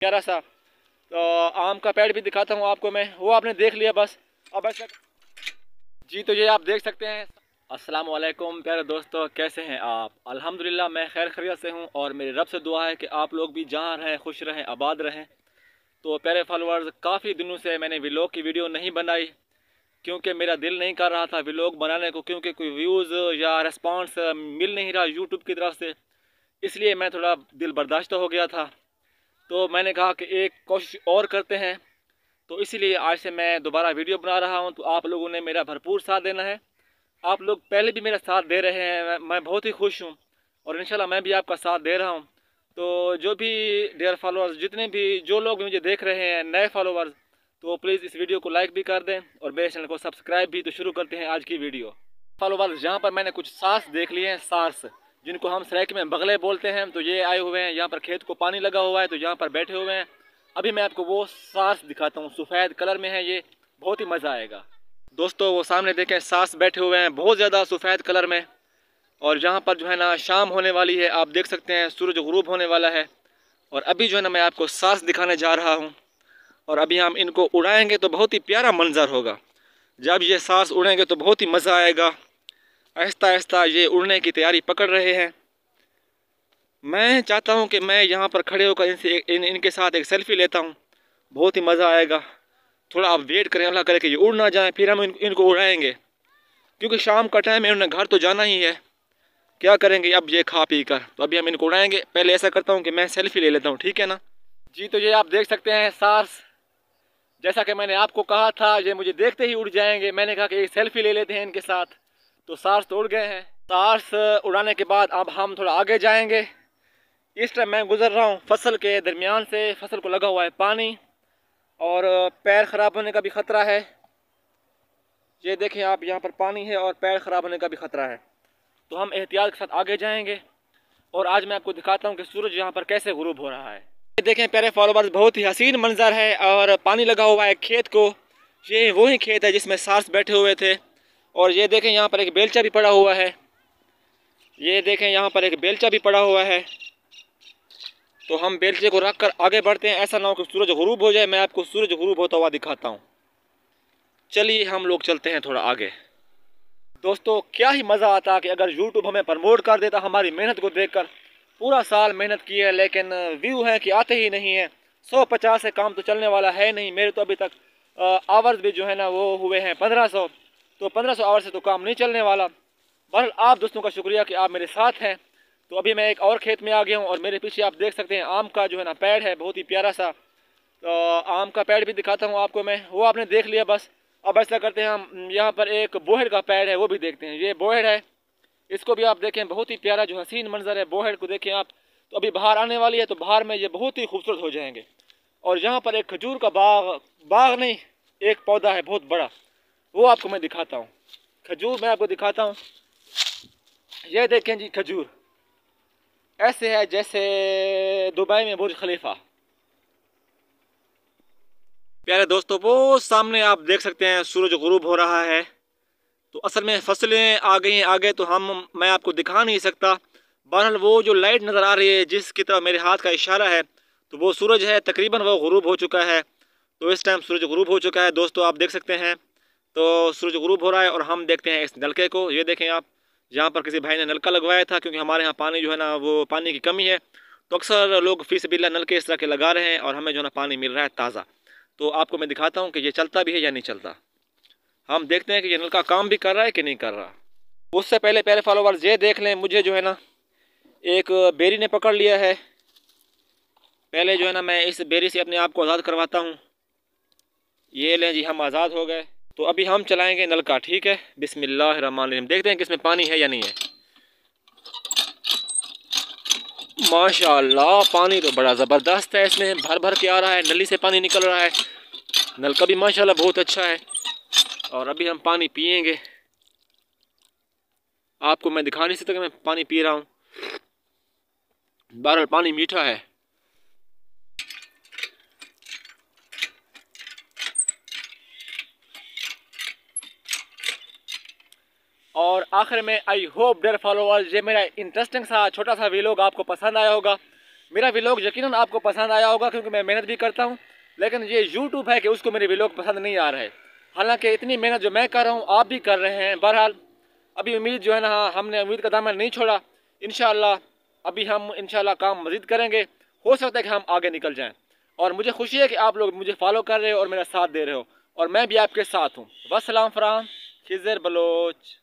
प्यारा सा तो आम का पेड़ भी दिखाता हूँ आपको मैं वो आपने देख लिया बस अब ऐसा जी तो ये आप देख सकते हैं अस्सलाम वालेकुम प्यारे दोस्तों कैसे हैं आप अल्हम्दुलिल्लाह मैं खैर खैरियत से हूँ और मेरे रब से दुआ है कि आप लोग भी जहाँ रहें खुश रहें आबाद रहें तो प्यारे फॉलोअर्स काफ़ी दिनों से मैंने व्लॉग की वीडियो नहीं बनाई क्योंकि मेरा दिल नहीं कर रहा था व्लॉग बनाने को क्योंकि कोई व्यूज़ या रिस्पॉन्स मिल नहीं रहा यूट्यूब की तरफ से इसलिए मैं थोड़ा दिल बर्दाश्त हो गया था तो मैंने कहा कि एक कोशिश और करते हैं तो इसीलिए आज से मैं दोबारा वीडियो बना रहा हूँ तो आप लोगों ने मेरा भरपूर साथ देना है आप लोग पहले भी मेरा साथ दे रहे हैं मैं बहुत ही खुश हूँ और इन मैं भी आपका साथ दे रहा हूँ तो जो भी डेयर फॉलोअर्स जितने भी जो लोग मुझे देख रहे हैं नए फॉलोअर्स तो प्लीज़ इस वीडियो को लाइक भी कर दें और मेरे चैनल को सब्सक्राइब भी तो शुरू करते हैं आज की वीडियो फॉलोअर्स यहाँ पर मैंने कुछ सास देख लिए हैं सास जिनको हम सड़क में बगले बोलते हैं तो ये आए हुए हैं यहाँ पर खेत को पानी लगा हुआ है तो यहाँ पर बैठे हुए हैं अभी मैं आपको वो सास दिखाता हूँ सफ़ेद कलर में है ये बहुत ही मज़ा आएगा दोस्तों वो सामने देखें सास बैठे हुए हैं बहुत ज़्यादा सफ़ेद कलर में और यहाँ पर जो है ना शाम होने वाली है आप देख सकते हैं सूरज गरूब होने वाला है और अभी जो है ना मैं आपको सास दिखाने जा रहा हूँ और अभी हम इनको उड़ाएंगे तो बहुत ही प्यारा मंजर होगा जब ये सास उड़ेंगे तो बहुत ही मज़ा आएगा आहिस्ता आहिस्ता ये उड़ने की तैयारी पकड़ रहे हैं मैं चाहता हूँ कि मैं यहाँ पर खड़े होकर इनसे इन इनके साथ एक सेल्फ़ी लेता हूँ बहुत ही मज़ा आएगा थोड़ा आप वेट करें अल्लाह करे कि ये उड़ ना जाए फिर हम इन, इनको उड़ाएंगे क्योंकि शाम का टाइम है उन्हें घर तो जाना ही है क्या करेंगे अब ये खा पी कर तो अभी हम इनको उड़ाएंगे पहले ऐसा करता हूँ कि मैं सेल्फ़ी ले लेता हूँ ठीक है ना जी तो ये आप देख सकते हैं सार्स जैसा कि मैंने आपको कहा था ये मुझे देखते ही उड़ जाएंगे मैंने कहा कि एक सेल्फ़ी ले लेते हैं इनके साथ तो सार्स तो उड़ गए हैं सार्स उड़ाने के बाद अब हम थोड़ा आगे जाएंगे इस टाइम मैं गुजर रहा हूँ फसल के दरमियान से फसल को लगा हुआ है पानी और पैर ख़राब होने का भी ख़तरा है ये देखें आप यहाँ पर पानी है और पैर ख़राब होने का भी ख़तरा है तो हम एहतियात के साथ आगे जाएंगे और आज मैं आपको दिखाता हूँ कि सूरज यहाँ पर कैसे गुरूब हो रहा है ये देखें प्यारे फॉलोवर्स बहुत ही हसीन मंजर है और पानी लगा हुआ है खेत को ये वही खेत है जिसमें सार्स बैठे हुए थे और ये देखें यहाँ पर एक बेलचा भी पड़ा हुआ है ये देखें यहाँ पर एक बेलचा भी पड़ा हुआ है तो हम बेलचे को रख कर आगे बढ़ते हैं ऐसा ना हो कि सूरज गुरूब हो जाए मैं आपको सूरज गुरूब होता हुआ दिखाता हूँ चलिए हम लोग चलते हैं थोड़ा आगे दोस्तों क्या ही मज़ा आता कि अगर यूट्यूब हमें प्रमोट कर देता हमारी मेहनत को देख कर पूरा साल मेहनत की है लेकिन व्यू है कि आते ही नहीं है सौ पचास से काम तो चलने वाला है नहीं मेरे तो अभी तक आवर्स भी जो है ना वो हुए हैं पंद्रह सौ तो पंद्रह सौ आवर से तो काम नहीं चलने वाला बहरहाल आप दोस्तों का शुक्रिया कि आप मेरे साथ हैं तो अभी मैं एक और खेत में आ गया हूँ और मेरे पीछे आप देख सकते हैं आम का जो है ना पेड़ है बहुत ही प्यारा सा तो आम का पेड़ भी दिखाता हूँ आपको मैं वो आपने देख लिया बस अब ऐसा करते हैं हम यहाँ पर एक बोहेड़ का पेड़ है वो भी देखते हैं ये बोहेड़ है इसको भी आप देखें बहुत ही प्यारा जो हसीन मंजर है बोहेड़ को देखें आप तो अभी बाहर आने वाली है तो बाहर में ये बहुत ही खूबसूरत हो जाएंगे और यहाँ पर एक खजूर का बाग बाग नहीं एक पौधा है बहुत बड़ा वो आपको मैं दिखाता हूँ खजूर मैं आपको दिखाता हूँ यह देखें जी खजूर ऐसे है जैसे दुबई में बुर्ज खलीफा प्यारे दोस्तों वो सामने आप देख सकते हैं सूरज गुरूब हो रहा है तो असल में फसलें आ गई आ गए तो हम मैं आपको दिखा नहीं सकता बहरहाल वो जो लाइट नज़र आ रही है जिसकी तरफ मेरे हाथ का इशारा है तो वो सूरज है तकरीबन वो गुरूब हो चुका है तो इस टाइम सूरज गुरूब हो चुका है दोस्तों आप देख सकते हैं तो सूरज ग्रूप हो रहा है और हम देखते हैं इस नलके को ये देखें आप यहाँ पर किसी भाई ने नलका लगवाया था क्योंकि हमारे यहाँ पानी जो है ना वो पानी की कमी है तो अक्सर लोग फीस बिल्ला नलके इस तरह के लगा रहे हैं और हमें जो है ना पानी मिल रहा है ताज़ा तो आपको मैं दिखाता हूँ कि ये चलता भी है या नहीं चलता हम देखते हैं कि ये नलका काम भी कर रहा है कि नहीं कर रहा उससे पहले पहले फॉलोवर्स ये देख लें मुझे जो है ना एक बेरी ने पकड़ लिया है पहले जो है ना मैं इस बेरी से अपने आप को आज़ाद करवाता हूँ ये लें जी हम आज़ाद हो गए तो अभी हम चलाएंगे नल का ठीक है बिसमिल्लाम देखते हैं कि इसमें पानी है या नहीं है माशाल्लाह पानी तो बड़ा ज़बरदस्त है इसमें भर भर के आ रहा है नली से पानी निकल रहा है नल का भी माशाल्लाह बहुत अच्छा है और अभी हम पानी पियेंगे आपको मैं दिखा नहीं सकता कि मैं पानी पी रहा हूँ बहरहाल पानी मीठा है और आखिर में आई होप डर फॉलोअर्स ये मेरा इंटरेस्टिंग सा छोटा सा वीलॉग आपको पसंद आया होगा मेरा वीलॉग यकीन आपको पसंद आया होगा क्योंकि मैं मेहनत भी करता हूँ लेकिन ये यूट्यूब है कि उसको मेरे वीलॉग पसंद नहीं आ रहा है हालांकि इतनी मेहनत जो मैं कर रहा हूँ आप भी कर रहे हैं बहरहाल अभी उम्मीद जो है ना हमने उम्मीद का दामन नहीं छोड़ा इन अभी हम इन काम मजीद करेंगे हो सकता है कि हम आगे निकल जाएँ और मुझे खुशी है कि आप लोग मुझे फॉलो कर रहे हो और मेरा साथ दे रहे हो और मैं भी आपके साथ हूँ बस सलाम खिजर बलोच